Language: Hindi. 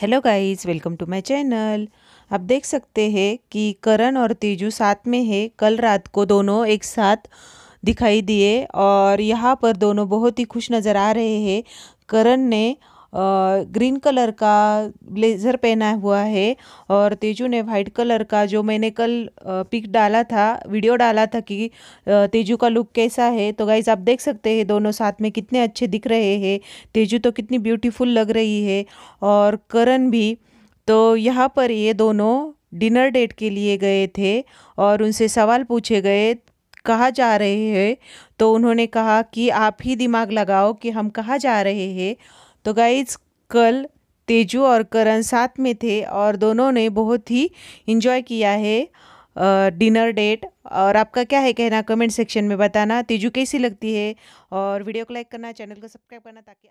hello guys welcome to my channel आप देख सकते हैं कि करण और तेजू साथ में है कल रात को दोनों एक साथ दिखाई दिए और यहाँ पर दोनों बहुत ही खुश नज़र आ रहे हैं करण ने ग्रीन कलर का ब्लेजर पहना हुआ है और तेजू ने वाइट कलर का जो मैंने कल पिक डाला था वीडियो डाला था कि तेजू का लुक कैसा है तो गाइज आप देख सकते हैं दोनों साथ में कितने अच्छे दिख रहे हैं तेजू तो कितनी ब्यूटीफुल लग रही है और करण भी तो यहाँ पर ये दोनों डिनर डेट के लिए गए थे और उनसे सवाल पूछे गए कहाँ जा रहे हैं तो उन्होंने कहा कि आप ही दिमाग लगाओ कि हम कहाँ जा रहे हैं तो गाइज कल तेजू और करण साथ में थे और दोनों ने बहुत ही इन्जॉय किया है डिनर डेट और आपका क्या है कहना कमेंट सेक्शन में बताना तेजू कैसी लगती है और वीडियो को लाइक करना चैनल को सब्सक्राइब करना ताकि